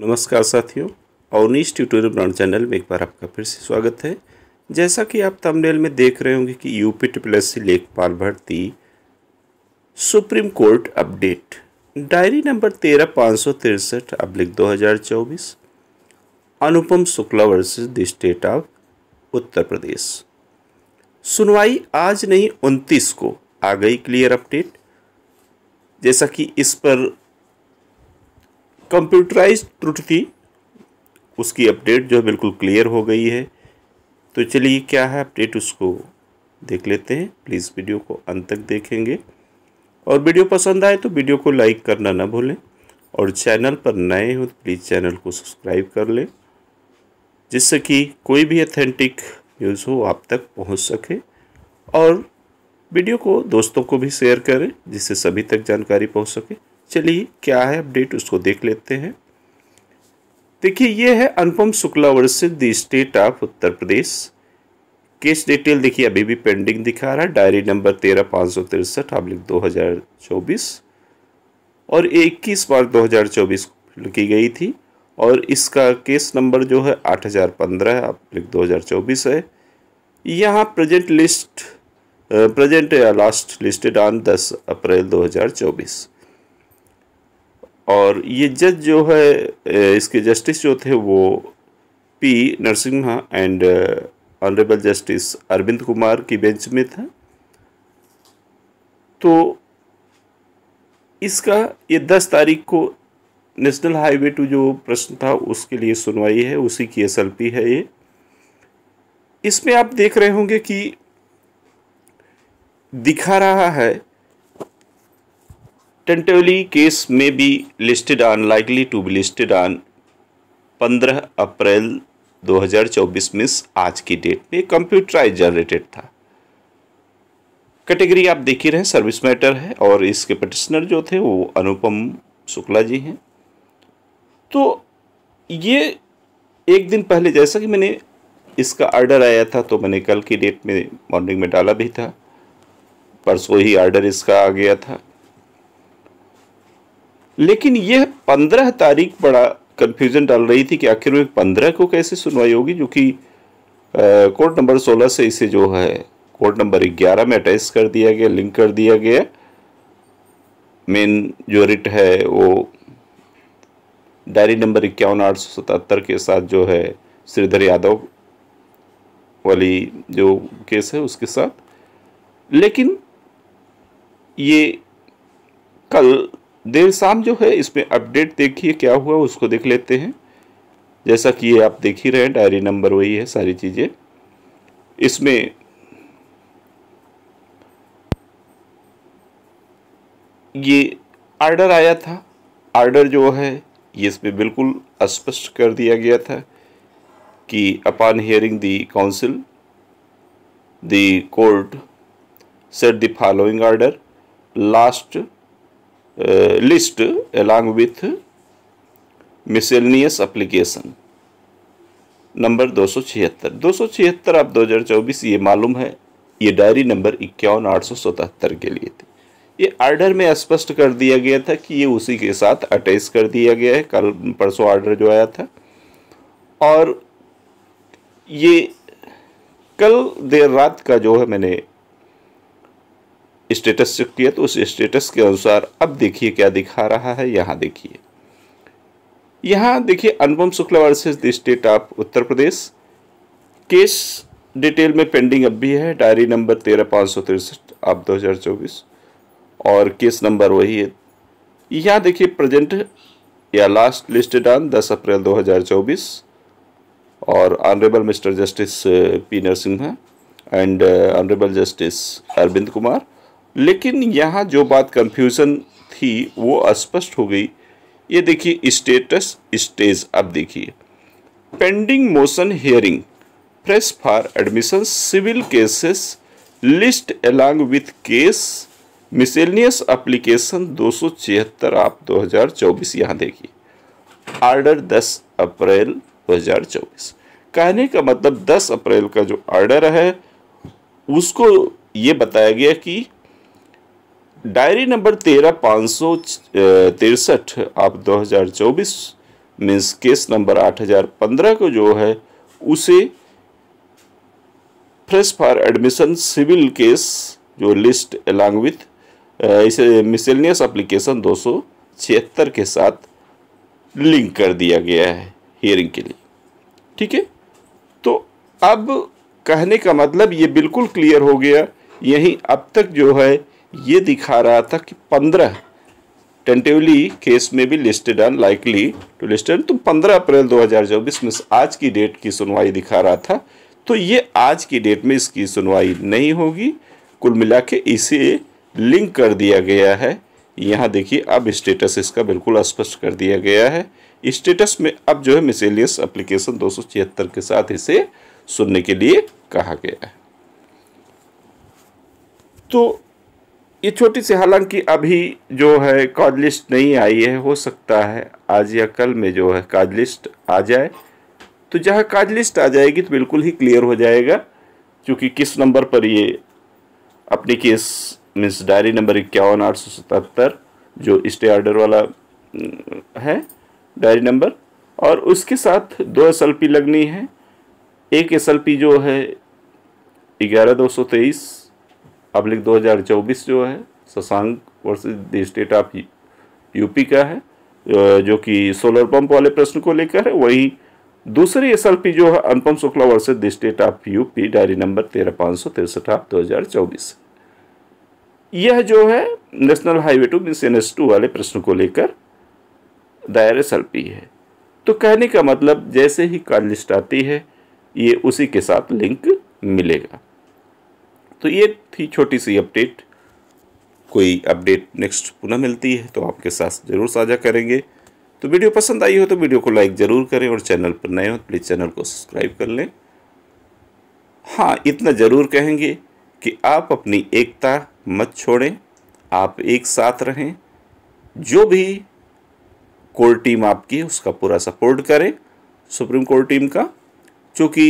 नमस्कार साथियों Awanish tutorial brand channel में एक बार आपका फिर से स्वागत है जैसा कि आप तमनेल में देख रहे होंगे कि यूपी ट्रिपल एस सी लेखपाल भर्ती supreme court update diary number तेरह पाँच सौ तिरसठ अब्लिक दो हज़ार चौबीस Anupam Shukla versus the state of Uttar Pradesh सुनवाई आज नहीं उनतीस को आ गई क्लियर अपडेट जैसा कि इस पर कंप्यूटराइज त्रुटि थी उसकी अपडेट जो है बिल्कुल क्लियर हो गई है तो चलिए क्या है अपडेट उसको देख लेते हैं प्लीज़ वीडियो को अंत तक देखेंगे और वीडियो पसंद आए तो वीडियो को लाइक करना ना भूलें और चैनल पर नए हो तो प्लीज़ चैनल को सब्सक्राइब कर लें जिससे कि कोई भी अथेंटिक न्यूज़ हो आप तक पहुंच सके और वीडियो को दोस्तों को भी शेयर करें जिससे सभी तक जानकारी पहुंच सके चलिए क्या है अपडेट उसको देख लेते हैं देखिए ये है Anupam Shukla versus the state of Uttar Pradesh case detail देखिए अभी भी पेंडिंग दिखा रहा है डायरी नंबर तेरह पाँच सौ तिरसठ अब्लिक दो हज़ार चौबीस और इक्कीस मार्च दो हज़ार चौबीस लिखी गई थी और इसका केस नंबर जो है आठ हज़ार पंद्रह अब्लिक दो हज़ार चौबीस है यहाँ present list present last listed on दस अप्रैल दो हज़ार चौबीस और ये जज जो है इसके जस्टिस जो थे वो P Narasimha and honourable justice Arvind Kumar की बेंच में था तो इसका ये दस तारीख को नेशनल हाईवे टू जो प्रश्न था उसके लिए सुनवाई है उसी की एस है ये इसमें आप देख रहे होंगे कि दिखा रहा है टेंटिवली केस में be listed on likely to be listed on 15 April 2024 में आज की डेट में कंप्यूटराइज जनरेटेड था कैटेगरी आप देख ही रहे सर्विस मैटर है और इसके पटिशनर जो थे वो अनुपम शुक्ला जी हैं तो ये एक दिन पहले जैसा कि मैंने इसका आर्डर आया था तो मैंने कल की डेट में मॉर्निंग में डाला भी था परसों ही आर्डर इसका आ गया था लेकिन यह पंद्रह तारीख बड़ा कन्फ्यूज़न डाल रही थी कि आखिर में पंद्रह को कैसे सुनवाई होगी जो कि कोर्ट नंबर सोलह से इसे जो है कोर्ट नंबर ग्यारह में अटैच कर दिया गया लिंक कर दिया गया मेन जो रिट है वो डायरी नंबर इक्यावन आठ सौ सतहत्तर के साथ जो है श्रीधर यादव वाली जो केस है उसके साथ लेकिन ये कल देर शाम जो है इसमें अपडेट देखिए क्या हुआ उसको देख लेते हैं जैसा कि ये आप देख ही रहे हैं डायरी नंबर वही है सारी चीज़ें इसमें ये आर्डर आया था आर्डर जो है ये इसमें बिल्कुल स्पष्ट कर दिया गया था कि upon hearing the counsel the court set the following order last Uh, list along with miscellaneous application number दो सौ छिहत्तर दो सौ छिहत्तर आप दो हज़ार चौबीस ये मालूम है ये डायरी नंबर इक्यावन आठ सौ सतहत्तर के लिए थी ये आर्डर में स्पष्ट कर दिया गया था कि ये उसी के साथ अटैच कर दिया गया है कल परसों आर्डर जो आया था और ये कल देर रात का जो है मैंने स्टेटस चेक किया तो उस स्टेटस के अनुसार अब देखिए क्या दिखा रहा है यहाँ देखिए यहाँ देखिए Anupam Shukla versus the state of Uttar Pradesh case detail में पेंडिंग अब भी है डायरी नंबर तेरह पाँच सौ तिरसठ आप दो हज़ार चौबीस और केस नंबर वही है यहाँ देखिए प्रेजेंट या लास्ट लिस्टेड ऑन दस अप्रैल दो हज़ार चौबीस और honourable mister justice P Narasimha and honourable uh, justice Arvind Kumar लेकिन यहाँ जो बात कंफ्यूजन थी वो अस्पष्ट हो गई ये देखिए स्टेटस स्टेज अब देखिए pending motion hearing press for admission civil cases list along with case miscellaneous application दो सौ छिहत्तर आप दो हज़ार चौबीस यहाँ देखिए आर्डर दस अप्रैल दो हज़ार चौबीस कहने का मतलब दस अप्रैल का जो आर्डर है उसको ये बताया गया कि डायरी नंबर तेरह पाँच सौ तिरसठ आप दो हज़ार चौबीस मीन्स केस नंबर आठ हज़ार पंद्रह को जो है उसे fresh for admission civil case जो लिस्ट अलॉन्ग विथ इसे मिसेलियस अप्लीकेशन दो सौ छिहत्तर के साथ लिंक कर दिया गया है हियरिंग के लिए ठीक है तो अब कहने का मतलब ये बिल्कुल क्लियर हो गया यहीं अब तक जो है ये दिखा रहा था कि पंद्रह टेंटिवली केस में भी listed and likely to listed तो पंद्रह अप्रैल 2024 में आज की डेट की सुनवाई दिखा रहा था तो ये आज की डेट में इसकी सुनवाई नहीं होगी कुल मिला के इसे लिंक कर दिया गया है यहाँ देखिए अब स्टेटस इसका बिल्कुल स्पष्ट कर दिया गया है स्टेटस में अब जो है मिसेलियस एप्लीकेशन दो के साथ इसे सुनने के लिए कहा गया है तो ये छोटी सी हालांकि अभी जो है काज लिस्ट नहीं आई है हो सकता है आज या कल में जो है काज लिस्ट आ जाए तो जहाँ काज लिस्ट आ जाएगी तो बिल्कुल ही क्लियर हो जाएगा क्योंकि किस नंबर पर ये अपनी केस मीन्स डायरी नंबर इक्यावन आठ सौ सतहत्तर जो स्टे ऑर्डर वाला है डायरी नंबर और उसके साथ दो एस लगनी है एक एस जो है ग्यारह दो सौ तेईस पब्लिक 2024 जो है Shashank versus the state of UP का है जो कि सोलर पंप वाले प्रश्न को लेकर है वही दूसरी एस जो है Anupam Shukla versus the state of UP diary number तेरह पाँच सौ तिरसठ आठ दो हज़ार चौबीस यह जो है national highway two mean N S two वाले प्रश्न को लेकर दायर एस है तो कहने का मतलब जैसे ही कार्ड लिस्ट आती है ये उसी के साथ लिंक मिलेगा तो ये थी छोटी सी अपडेट कोई अपडेट नेक्स्ट पुनः मिलती है तो आपके साथ ज़रूर साझा करेंगे तो वीडियो पसंद आई हो तो वीडियो को लाइक ज़रूर करें और चैनल पर नए हो तो प्लीज़ चैनल को सब्सक्राइब कर लें हाँ इतना ज़रूर कहेंगे कि आप अपनी एकता मत छोड़ें आप एक साथ रहें जो भी कोर्ट टीम आपकी है उसका पूरा सपोर्ट करें सुप्रीम कोर्ट टीम का चूँकि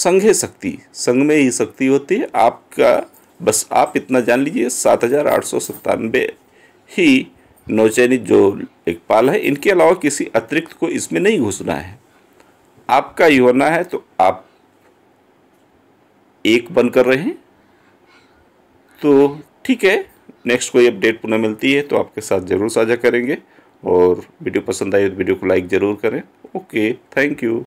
संघे शक्ति संघ में ही शक्ति होती है आपका बस आप इतना जान लीजिए सात हज़ार आठ सौ सत्तानवे ही नौचैनी जो एक पाल है इनके अलावा किसी अतिरिक्त को इसमें नहीं घुसना है आपका ही होना है तो आप एक बन कर रहे हैं तो ठीक है नेक्स्ट कोई अपडेट पुनः मिलती है तो आपके साथ ज़रूर साझा करेंगे और वीडियो पसंद आई तो वीडियो को लाइक ज़रूर करें ओके थैंक यू